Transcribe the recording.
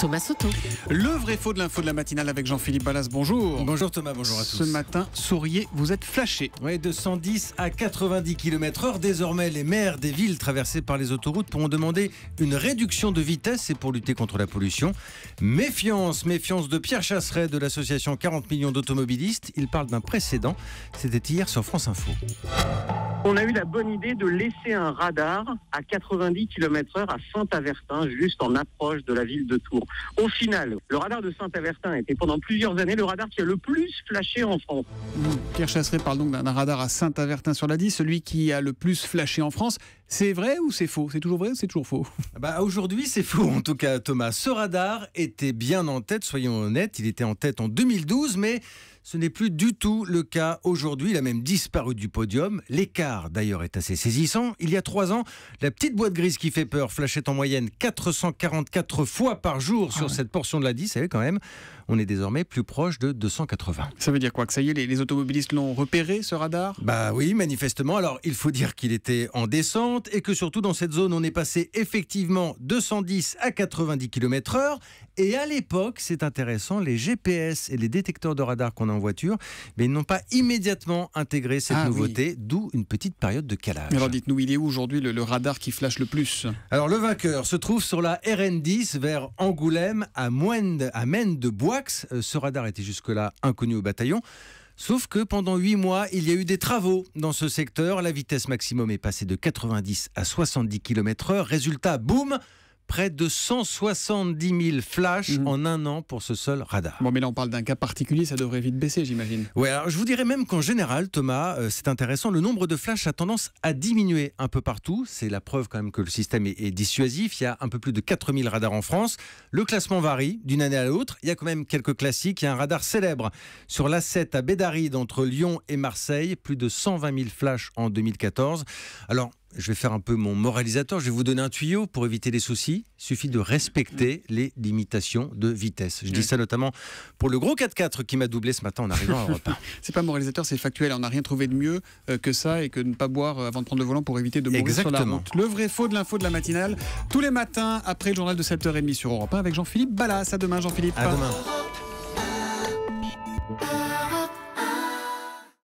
Thomas Soto. Le vrai faux de l'info de la matinale avec Jean-Philippe Ballas. Bonjour. Bonjour Thomas, bonjour à tous. Ce matin, souriez, vous êtes flashés. Oui, de 110 à 90 km heure, Désormais, les maires des villes traversées par les autoroutes pourront demander une réduction de vitesse et pour lutter contre la pollution. Méfiance, méfiance de Pierre Chasseret de l'association 40 millions d'automobilistes. Il parle d'un précédent. C'était hier sur France Info. On a eu la bonne idée de laisser un radar à 90 km/h à Saint-Avertin, juste en approche de la ville de Tours. Au final, le radar de Saint-Avertin était pendant plusieurs années le radar qui a le plus flashé en France. Mmh. Pierre Chasseret parle donc d'un radar à Saint-Avertin sur la 10, celui qui a le plus flashé en France. C'est vrai ou c'est faux C'est toujours vrai ou c'est toujours faux ah bah Aujourd'hui, c'est faux en tout cas, Thomas. Ce radar était bien en tête, soyons honnêtes. Il était en tête en 2012, mais ce n'est plus du tout le cas aujourd'hui. Il a même disparu du podium. cas d'ailleurs est assez saisissant. Il y a trois ans, la petite boîte grise qui fait peur flashait en moyenne 444 fois par jour sur ah cette portion de la 10. Vous savez quand même, on est désormais plus proche de 280. Ça veut dire quoi Que ça y est, les, automobilistes l'ont repéré, ce radar Bah oui, manifestement. Alors, il faut dire qu'il était en descente et que surtout dans cette zone, on est passé effectivement 210 à 90 km/h. Et à l'époque, c'est intéressant, les GPS et les détecteurs de radar qu'on a en voiture, mais ben, ils n'ont pas immédiatement intégré cette ah nouveauté, d'où une petite petite période de calage. Alors dites-nous, il est où aujourd'hui le, radar qui flash le plus Alors le vainqueur se trouve sur la RN10 vers Angoulême, à, Moine, à de Boix. Euh, ce radar était jusque-là inconnu au bataillon. Sauf que pendant 8 mois, il y a eu des travaux dans ce secteur. La vitesse maximum est passée de 90 à 70 km/h. Résultat, boum près de 170 000 flashs mhm. en un an pour ce seul radar. Bon, mais là, on parle d'un cas particulier, ça devrait vite baisser, j'imagine. Oui, alors je vous dirais même qu'en général, Thomas, euh, c'est intéressant, le nombre de flashs a tendance à diminuer un peu partout. C'est la preuve quand même que le système est, dissuasif. Il y a un peu plus de 4000 radars en France. Le classement varie d'une année à l'autre. Il y a quand même quelques classiques. Il y a un radar célèbre sur l'A7 à Bédaride entre Lyon et Marseille, plus de 120 000 flashs en 2014. Alors, je vais faire un peu mon moralisateur, je vais vous donner un tuyau pour éviter les soucis. Il suffit de respecter les limitations de vitesse. Je dis ça notamment pour le gros 4x4 qui m'a doublé ce matin en arrivant à Europe c'est pas moralisateur, c'est factuel. On n'a rien trouvé de mieux euh, que ça et que de ne pas boire euh, avant de prendre le volant pour éviter de mourir Exactement. sur la route. Le vrai faux de l'info de la matinale, tous les matins après le journal de 7h30 sur Europe 1 avec Jean-Philippe Ballas. À demain Jean-Philippe. À demain.